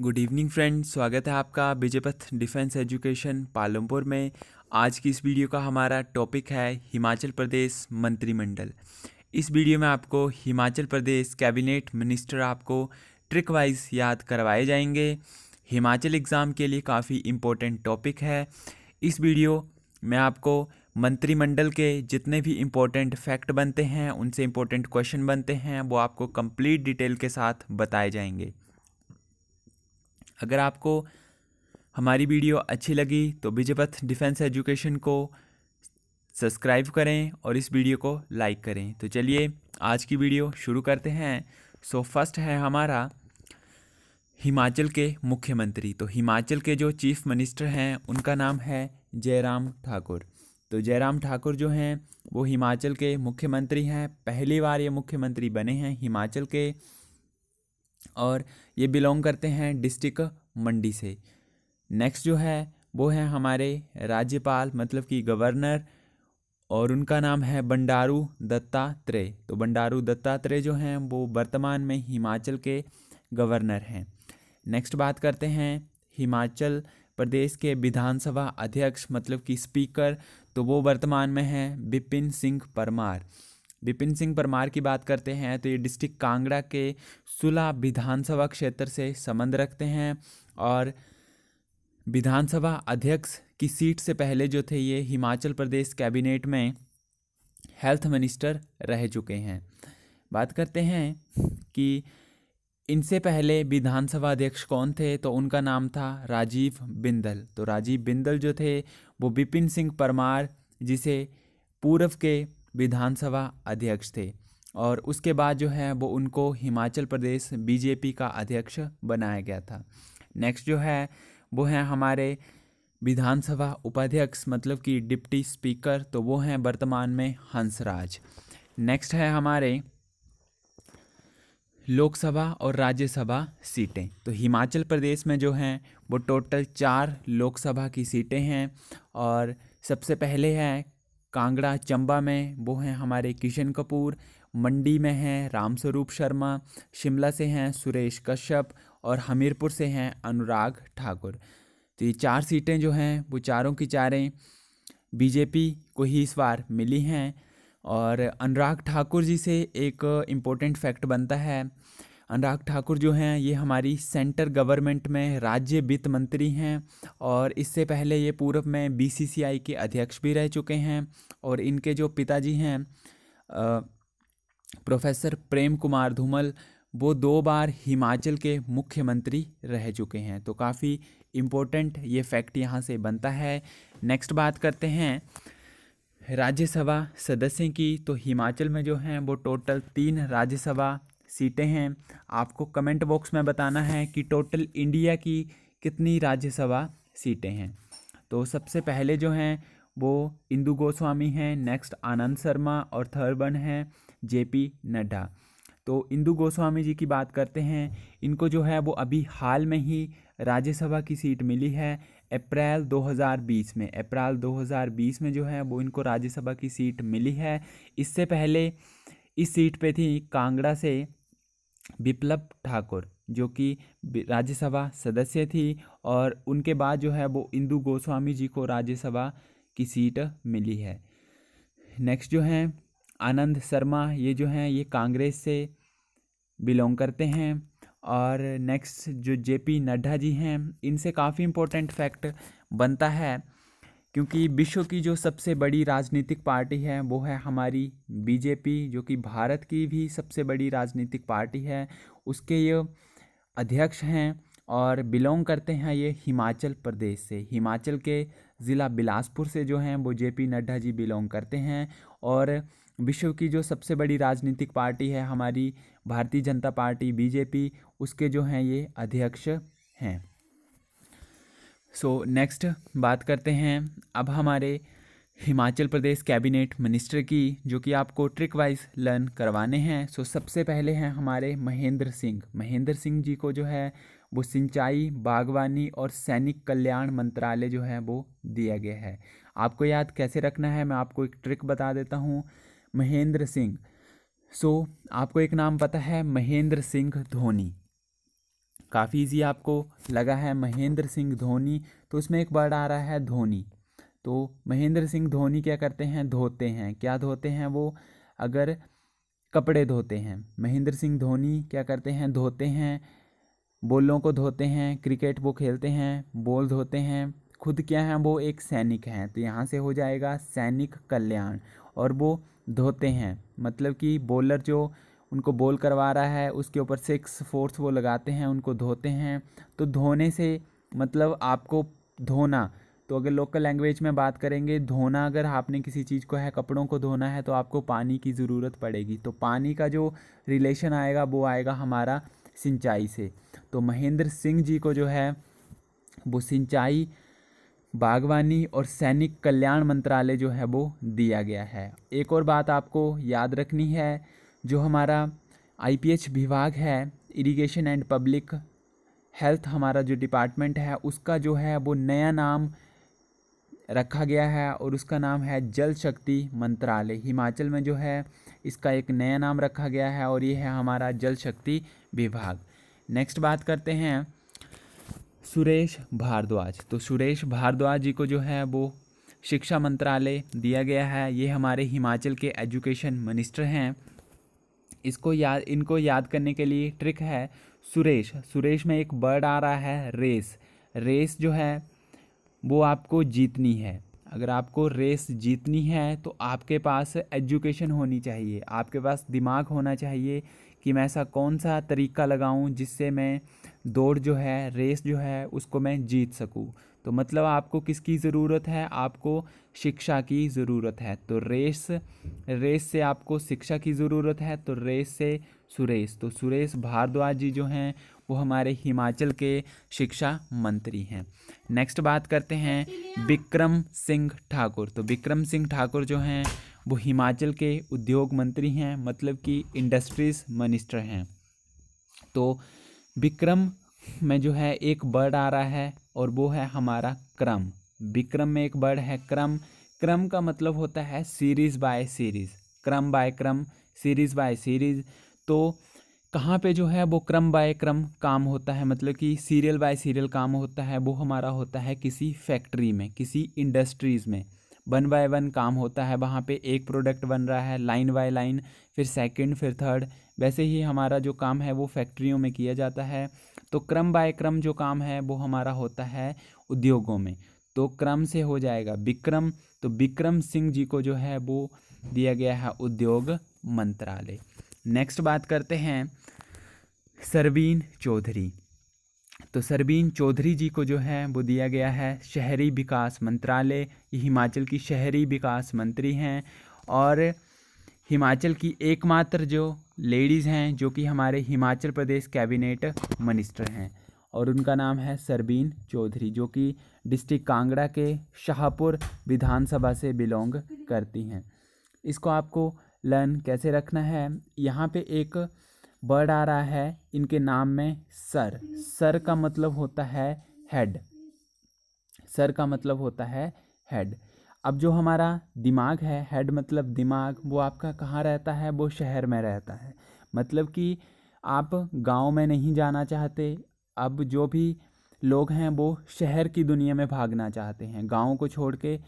good evening friend स्वागत है आपका विजयपथ डिफेंस एजुकेशन पालमपुर में आज की इस वीडियो का हमारा टॉपिक है हिमाचल प्रदेश मंत्रिमंडल इस वीडियो में आपको हिमाचल प्रदेश कैबिनेट मिनिस्टर आपको ट्रिक वाइज याद करवाए जाएंगे हिमाचल एग्ज़ाम के लिए काफ़ी इम्पोर्टेंट टॉपिक है इस वीडियो में आपको मंत्रिमंडल के जितने भी इम्पोर्टेंट फैक्ट बनते हैं उनसे इम्पोर्टेंट क्वेश्चन बनते हैं वो आपको कंप्लीट डिटेल के साथ बताए जाएंगे अगर आपको हमारी वीडियो अच्छी लगी तो विजयपथ डिफेंस एजुकेशन को सब्सक्राइब करें और इस वीडियो को लाइक करें तो चलिए आज की वीडियो शुरू करते हैं सो फर्स्ट है हमारा हिमाचल के मुख्यमंत्री तो हिमाचल के जो चीफ मिनिस्टर हैं उनका नाम है जयराम ठाकुर तो जयराम ठाकुर जो हैं वो हिमाचल के मुख्यमंत्री हैं पहली बार ये मुख्यमंत्री बने हैं हिमाचल के और ये बिलोंग करते हैं डिस्ट्रिक्ट मंडी से नेक्स्ट जो है वो है हमारे राज्यपाल मतलब कि गवर्नर और उनका नाम है बंडारू दत्तात्रेय तो बंडारू दत्तात्रेय जो हैं वो वर्तमान में हिमाचल के गवर्नर हैं नेक्स्ट बात करते हैं हिमाचल प्रदेश के विधानसभा अध्यक्ष मतलब कि स्पीकर तो वो वर्तमान में हैं बिपिन सिंह परमार विपिन सिंह परमार की बात करते हैं तो ये डिस्ट्रिक्ट कांगड़ा के सुला विधानसभा क्षेत्र से संबंध रखते हैं और विधानसभा अध्यक्ष की सीट से पहले जो थे ये हिमाचल प्रदेश कैबिनेट में हेल्थ मिनिस्टर रह चुके हैं बात करते हैं कि इनसे पहले विधानसभा अध्यक्ष कौन थे तो उनका नाम था राजीव बिंदल तो राजीव बिंदल जो थे वो विपिन सिंह परमार जिसे पूर्व के विधानसभा अध्यक्ष थे और उसके बाद जो है वो उनको हिमाचल प्रदेश बीजेपी का अध्यक्ष बनाया गया था नेक्स्ट जो है वो हैं हमारे विधानसभा उपाध्यक्ष मतलब कि डिप्टी स्पीकर तो वो हैं वर्तमान में हंसराज नेक्स्ट है हमारे लोकसभा और राज्यसभा सीटें तो हिमाचल प्रदेश में जो हैं वो टोटल चार लोकसभा की सीटें हैं और सबसे पहले है कांगड़ा चंबा में वो हैं हमारे किशन कपूर मंडी में हैं रामस्वरूप शर्मा शिमला से हैं सुरेश कश्यप और हमीरपुर से हैं अनुराग ठाकुर तो ये चार सीटें जो हैं वो चारों की चारें बीजेपी को ही इस बार मिली हैं और अनुराग ठाकुर जी से एक इम्पोर्टेंट फैक्ट बनता है अनुराग ठाकुर जो हैं ये हमारी सेंटर गवर्नमेंट में राज्य वित्त मंत्री हैं और इससे पहले ये पूर्व में बीसीसीआई के अध्यक्ष भी रह चुके हैं और इनके जो पिताजी हैं प्रोफेसर प्रेम कुमार धूमल वो दो बार हिमाचल के मुख्यमंत्री रह चुके हैं तो काफ़ी इम्पोर्टेंट ये फैक्ट यहाँ से बनता है नेक्स्ट बात करते हैं राज्यसभा सदस्य की तो हिमाचल में जो हैं वो टोटल तीन राज्यसभा सीटें हैं आपको कमेंट बॉक्स में बताना है कि टोटल इंडिया की कितनी राज्यसभा सीटें हैं तो सबसे पहले जो हैं वो इंदू गोस्वामी हैं नेक्स्ट आनंद शर्मा और थर्ड वन हैं पी नड्डा तो इंदू गोस्वामी जी की बात करते हैं इनको जो है वो अभी हाल में ही राज्यसभा की सीट मिली है अप्रैल 2020 में अप्रैल 2020 में जो है वो इनको राज्यसभा की सीट मिली है इससे पहले इस सीट पे थी कांगड़ा से विप्लव ठाकुर जो कि राज्यसभा सदस्य थी और उनके बाद जो है वो इंदू गोस्वामी जी को राज्यसभा की सीट मिली है नेक्स्ट जो हैं आनंद शर्मा ये जो हैं ये कांग्रेस से बिलोंग करते हैं और नेक्स्ट जो जेपी नड्डा जी हैं इनसे काफ़ी इम्पोर्टेंट फैक्ट बनता है क्योंकि विश्व की जो सबसे बड़ी राजनीतिक पार्टी है वो है हमारी बीजेपी जो कि भारत की भी सबसे बड़ी राजनीतिक पार्टी है उसके ये अध्यक्ष हैं और बिलोंग करते हैं ये हिमाचल प्रदेश से हिमाचल के ज़िला बिलासपुर से जो हैं वो J P Nadda ji belong करते हैं और विश्व की जो सबसे बड़ी राजनीतिक पार्टी है हमारी भारतीय जनता पार्टी बीजेपी उसके जो हैं ये अध्यक्ष हैं सो so, नेक्स्ट बात करते हैं अब हमारे हिमाचल प्रदेश कैबिनेट मिनिस्टर की जो कि आपको ट्रिक वाइज लर्न करवाने हैं सो so, सबसे पहले हैं हमारे महेंद्र सिंह महेंद्र सिंह जी को जो है वो सिंचाई बागवानी और सैनिक कल्याण मंत्रालय जो है वो दिया गया है आपको याद कैसे रखना है मैं आपको एक ट्रिक बता देता हूँ महेंद्र सिंह सो so, आपको एक नाम पता है महेंद्र सिंह धोनी काफ़ी इजी आपको लगा है महेंद्र सिंह धोनी तो उसमें एक वर्ड आ रहा है धोनी तो महेंद्र सिंह धोनी क्या करते हैं धोते हैं क्या धोते हैं वो अगर कपड़े धोते हैं महेंद्र सिंह धोनी क्या करते हैं धोते हैं बॉलों को धोते हैं क्रिकेट वो खेलते हैं बॉल धोते हैं खुद क्या हैं वो एक सैनिक हैं तो यहाँ से हो जाएगा सैनिक कल्याण और वो धोते हैं मतलब कि बॉलर जो उनको बोल करवा रहा है उसके ऊपर सिक्स फोर्थ वो लगाते हैं उनको धोते हैं तो धोने से मतलब आपको धोना तो अगर लोकल लैंग्वेज में बात करेंगे धोना अगर आपने किसी चीज़ को है कपड़ों को धोना है तो आपको पानी की ज़रूरत पड़ेगी तो पानी का जो रिलेशन आएगा वो आएगा हमारा सिंचाई से तो महेंद्र सिंह जी को जो है वो सिंचाई बागवानी और सैनिक कल्याण मंत्रालय जो है वो दिया गया है एक और बात आपको याद रखनी है जो हमारा आईपीएच विभाग है इरिगेशन एंड पब्लिक हेल्थ हमारा जो डिपार्टमेंट है उसका जो है वो नया नाम रखा गया है और उसका नाम है जल शक्ति मंत्रालय हिमाचल में जो है इसका एक नया नाम रखा गया है और ये है हमारा जल शक्ति विभाग नेक्स्ट बात करते हैं सुरेश भारद्वाज तो सुरेश भारद्वाज जी को जो है वो शिक्षा मंत्रालय दिया गया है ये हमारे हिमाचल के एजुकेशन मिनिस्टर हैं इसको याद इनको याद करने के लिए ट्रिक है सुरेश सुरेश में एक वर्ड आ रहा है रेस रेस जो है वो आपको जीतनी है अगर आपको रेस जीतनी है तो आपके पास एजुकेशन होनी चाहिए आपके पास दिमाग होना चाहिए कि मैं ऐसा कौन सा तरीका लगाऊं जिससे मैं दौड़ जो है रेस जो है उसको मैं जीत सकूं तो मतलब आपको किसकी ज़रूरत है आपको शिक्षा की ज़रूरत है तो रेस रेस से आपको शिक्षा की ज़रूरत है तो रेस से सुरेश तो सुरेश भारद्वाज जी जो हैं वो हमारे हिमाचल के शिक्षा मंत्री हैं नेक्स्ट बात करते हैं विक्रम सिंह ठाकुर तो विक्रम सिंह ठाकुर जो हैं वो हिमाचल के उद्योग मंत्री हैं मतलब कि इंडस्ट्रीज मिनिस्टर हैं तो विक्रम में जो है एक वर्ड आ रहा है और वो है हमारा क्रम विक्रम में एक वर्ड है क्रम क्रम का मतलब होता है सीरीज़ बाय सीरीज़ क्रम बाय क्रम सीरीज़ बाय सीरीज़ तो कहाँ पे जो है वो क्रम बाय क्रम काम होता है मतलब कि सीरियल बाय सीरियल काम होता है वो हमारा होता है किसी फैक्ट्री में किसी इंडस्ट्रीज़ में वन बाय वन काम होता है वहाँ पे एक प्रोडक्ट बन रहा है लाइन बाय लाइन फिर सेकंड फिर थर्ड वैसे ही हमारा जो काम है वो फैक्ट्रियों में किया जाता है तो क्रम बाय क्रम जो काम है वो हमारा होता है उद्योगों में तो क्रम से हो जाएगा विक्रम तो विक्रम सिंह जी को जो है वो दिया गया है उद्योग मंत्रालय नेक्स्ट बात करते हैं सरवीन चौधरी तो सरवीन चौधरी जी को जो है वो दिया गया है शहरी विकास मंत्रालय ये हिमाचल की शहरी विकास मंत्री हैं और हिमाचल की एकमात्र जो लेडीज़ हैं जो कि हमारे हिमाचल प्रदेश कैबिनेट मिनिस्टर हैं और उनका नाम है सरबीन चौधरी जो कि डिस्ट्रिक्ट कांगड़ा के शाहपुर विधानसभा से बिलोंग करती हैं इसको आपको लर्न कैसे रखना है यहाँ पे एक वर्ड आ रहा है इनके नाम में सर सर का मतलब होता है हेड सर का मतलब होता है हेड अब जो हमारा दिमाग है हेड मतलब दिमाग वो आपका कहाँ रहता है वो शहर में रहता है मतलब कि आप गांव में नहीं जाना चाहते अब जो भी लोग हैं वो शहर की दुनिया में भागना चाहते हैं गांव को छोड़ के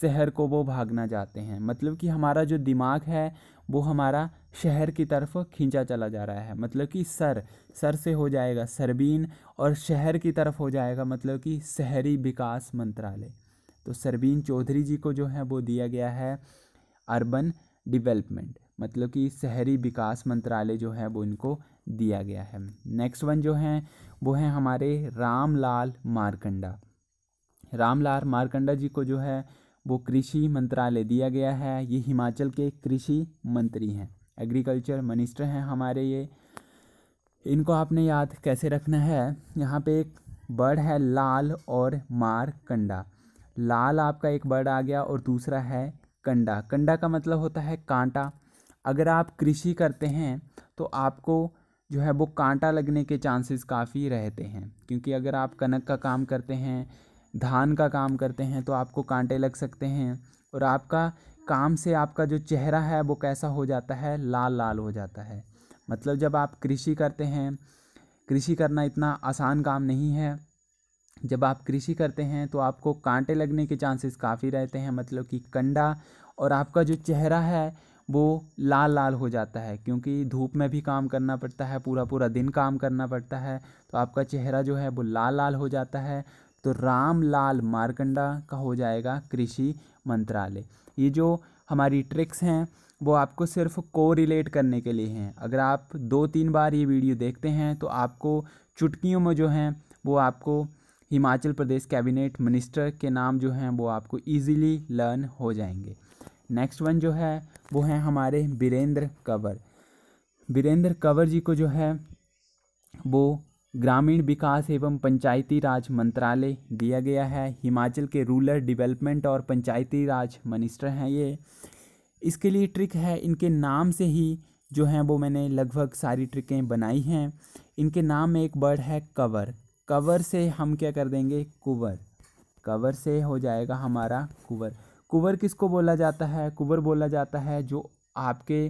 शहर को वो भागना चाहते हैं मतलब कि हमारा जो दिमाग है वो हमारा शहर की तरफ खींचा चला जा रहा है मतलब कि सर सर से हो जाएगा सरबीन और शहर की तरफ हो जाएगा मतलब कि शहरी विकास मंत्रालय तो सरबीन चौधरी जी को जो है वो दिया गया है अर्बन डिवेलपमेंट मतलब कि शहरी विकास मंत्रालय जो है वो इनको दिया गया है नेक्स्ट वन जो है वो है हमारे रामलाल मारकंडा रामलाल मारकंडा जी को जो है वो कृषि मंत्रालय दिया गया है ये हिमाचल के कृषि मंत्री हैं एग्रीकल्चर मिनिस्टर हैं हमारे ये इनको आपने याद कैसे रखना है यहाँ पे एक बर्ड है लाल और मारकंडा लाल आपका एक वर्ड आ गया और दूसरा है कंडा कंडा का मतलब होता है कांटा अगर आप कृषि करते हैं तो आपको जो है वो कांटा लगने के चांसेस काफ़ी रहते हैं क्योंकि अगर आप कनक का काम करते हैं धान का काम करते हैं तो आपको कांटे लग सकते हैं और आपका काम से आपका जो चेहरा है वो कैसा हो जाता है लाल लाल हो जाता है मतलब जब आप कृषि करते हैं कृषि करना इतना आसान काम नहीं है जब आप कृषि करते हैं तो आपको कांटे लगने के चांसेस काफ़ी रहते हैं मतलब कि कंडा और आपका जो चेहरा है वो लाल लाल हो जाता है क्योंकि धूप में भी काम करना पड़ता है पूरा पूरा दिन काम करना पड़ता है तो आपका चेहरा जो है वो लाल लाल हो जाता है तो राम लाल मारकंडा का हो जाएगा कृषि मंत्रालय ये जो हमारी ट्रिक्स हैं वो आपको सिर्फ को रिलेट करने के लिए हैं अगर आप दो तीन बार ये वीडियो देखते हैं तो आपको चुटकियों में जो हैं वो आपको हिमाचल प्रदेश कैबिनेट मिनिस्टर के नाम जो हैं वो आपको इजीली लर्न हो जाएंगे नेक्स्ट वन जो है वो है हमारे बीरेंद्र कंवर बीरेंद्र कंवर जी को जो है वो ग्रामीण विकास एवं पंचायती राज मंत्रालय दिया गया है हिमाचल के रूरल डेवलपमेंट और पंचायती राज मिनिस्टर हैं ये इसके लिए ट्रिक है इनके नाम से ही जो हैं वो मैंने लगभग सारी ट्रिकें बनाई हैं इनके नाम में एक वर्ड है कवर कवर से हम क्या कर देंगे कुवर कवर से हो जाएगा हमारा कुवर कुवर किसको बोला जाता है कुवर बोला जाता है जो आपके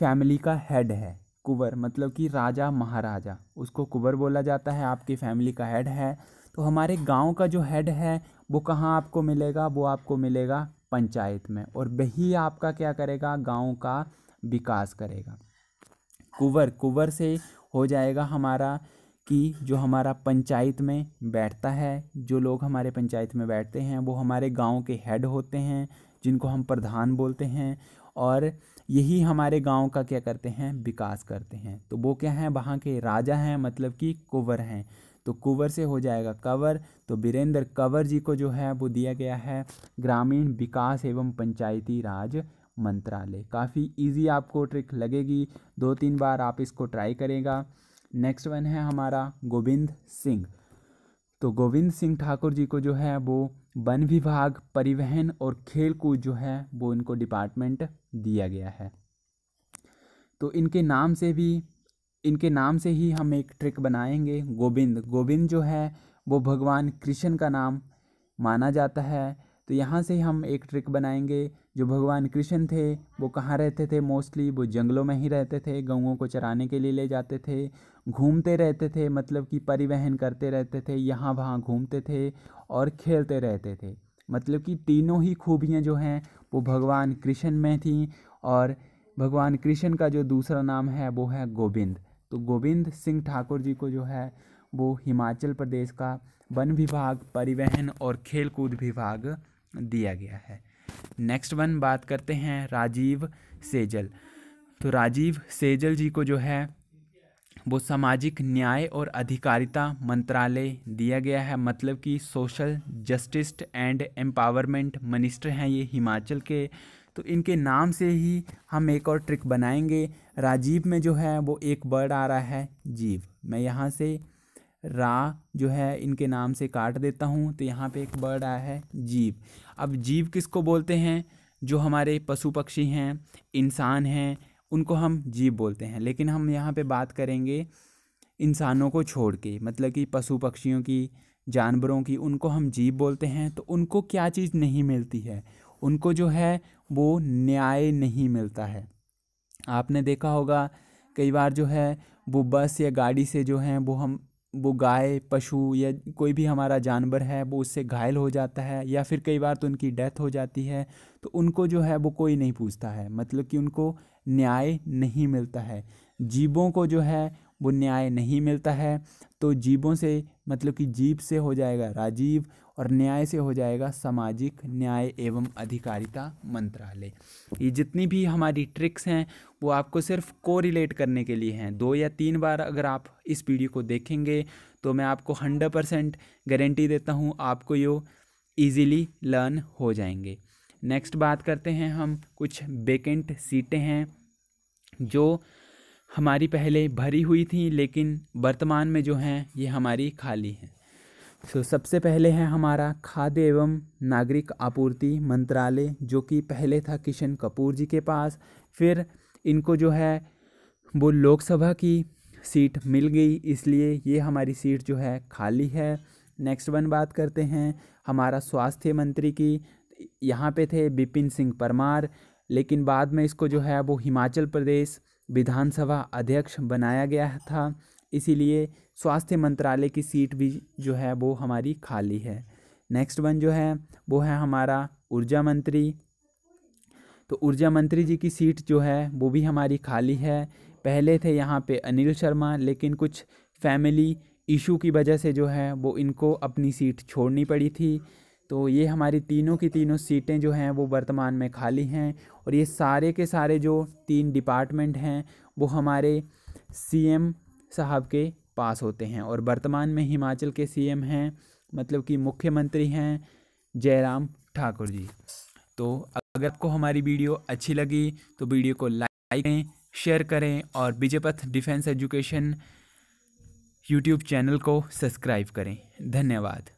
फैमिली का हेड है कुवर मतलब कि राजा महाराजा उसको कुवर बोला जाता है आपकी फैमिली का हेड है तो हमारे गांव का जो हेड है वो कहाँ आपको मिलेगा वो आपको मिलेगा पंचायत में और वही आपका क्या करेगा गांव का विकास करेगा कुवर कुवर से हो जाएगा हमारा कि जो हमारा पंचायत में बैठता है जो लोग हमारे पंचायत में बैठते हैं वो हमारे गांव के हेड होते हैं जिनको हम प्रधान बोलते हैं और यही हमारे गांव का क्या करते हैं विकास करते हैं तो वो क्या हैं वहाँ के राजा हैं मतलब कि कुंवर हैं तो कुंवर से हो जाएगा कंवर तो वीरेंद्र कंवर जी को जो है वो दिया गया है ग्रामीण विकास एवं पंचायती राज मंत्रालय काफ़ी इजी आपको ट्रिक लगेगी दो तीन बार आप इसको ट्राई करेगा नेक्स्ट वन है हमारा गोविंद सिंह तो गोविंद सिंह ठाकुर जी को जो है वो वन विभाग परिवहन और खेलकूद जो है वो इनको डिपार्टमेंट दिया गया है तो इनके नाम से भी इनके नाम से ही हम एक ट्रिक बनाएंगे गोविंद गोविंद जो है वो भगवान कृष्ण का नाम माना जाता है तो यहाँ से हम एक ट्रिक बनाएंगे जो भगवान कृष्ण थे वो कहाँ रहते थे मोस्टली वो जंगलों में ही रहते थे गऊँ को चराने के लिए ले जाते थे घूमते रहते थे मतलब कि परिवहन करते रहते थे यहाँ वहाँ घूमते थे और खेलते रहते थे मतलब कि तीनों ही खूबियाँ जो हैं वो भगवान कृष्ण में थी और भगवान कृष्ण का जो दूसरा नाम है वो है गोविंद तो गोविंद सिंह ठाकुर जी को जो है वो हिमाचल प्रदेश का वन विभाग परिवहन और खेलकूद विभाग दिया गया है नेक्स्ट वन बात करते हैं राजीव सेजल तो राजीव सेजल जी को जो है वो सामाजिक न्याय और अधिकारिता मंत्रालय दिया गया है मतलब कि social justice and empowerment minister हैं ये हिमाचल के तो इनके नाम से ही हम एक और ट्रिक बनाएंगे राजीव में जो है वो एक वर्ड आ रहा है जीव मैं यहाँ से रा जो है इनके नाम से काट देता हूँ तो यहाँ पे एक बर्ड आया है जीव अब जीव किसको बोलते हैं जो हमारे पशु पक्षी हैं इंसान हैं उनको हम जीव बोलते हैं लेकिन हम यहाँ पे बात करेंगे इंसानों को छोड़ के मतलब कि पशु पक्षियों की जानवरों की उनको हम जीव बोलते हैं तो उनको क्या चीज़ नहीं मिलती है उनको जो है वो न्याय नहीं मिलता है आपने देखा होगा कई बार जो है वो बस या गाड़ी से जो हैं वो हम वो गाय पशु या कोई भी हमारा जानवर है वो उससे घायल हो जाता है या फिर कई बार तो उनकी डेथ हो जाती है तो उनको जो है वो कोई नहीं पूछता है मतलब कि उनको न्याय नहीं मिलता है जीवों को जो है वो न्याय नहीं मिलता है तो जीवों से मतलब कि जीव से हो जाएगा राजीव और न्याय से हो जाएगा सामाजिक न्याय एवं अधिकारिता मंत्रालय ये जितनी भी हमारी ट्रिक्स हैं वो आपको सिर्फ को रिलेट करने के लिए हैं दो या तीन बार अगर आप इस वीडियो को देखेंगे तो मैं आपको हंड्रेड परसेंट गारंटी देता हूँ आपको यो ईज़िली लर्न हो जाएंगे नेक्स्ट बात करते हैं हम कुछ वेकेंट सीटें हैं जो हमारी पहले भरी हुई थी लेकिन वर्तमान में जो हैं ये हमारी खाली हैं सो so, सबसे पहले है हमारा खाद्य एवं नागरिक आपूर्ति मंत्रालय जो कि पहले था किशन कपूर जी के पास फिर इनको जो है वो लोकसभा की सीट मिल गई इसलिए ये हमारी सीट जो है खाली है नेक्स्ट वन बात करते हैं हमारा स्वास्थ्य मंत्री की यहाँ पे थे बिपिन सिंह परमार लेकिन बाद में इसको जो है वो हिमाचल प्रदेश विधानसभा अध्यक्ष बनाया गया था इसीलिए स्वास्थ्य मंत्रालय की सीट भी जो है वो हमारी खाली है नेक्स्ट वन जो है वो है हमारा ऊर्जा मंत्री तो ऊर्जा मंत्री जी की सीट जो है वो भी हमारी खाली है पहले थे यहाँ पे अनिल शर्मा लेकिन कुछ फैमिली इशू की वजह से जो है वो इनको अपनी सीट छोड़नी पड़ी थी तो ये हमारी तीनों की तीनों सीटें जो हैं वो वर्तमान में खाली हैं और ये सारे के सारे जो तीन डिपार्टमेंट हैं वो हमारे सीएम साहब के पास होते हैं और वर्तमान में हिमाचल के सीएम हैं मतलब कि मुख्यमंत्री हैं जयराम ठाकुर जी तो अगर आपको हमारी वीडियो अच्छी लगी तो वीडियो को लाइक करें शेयर करें और Vijaypath defence education YouTube channel को सब्सक्राइब करें धन्यवाद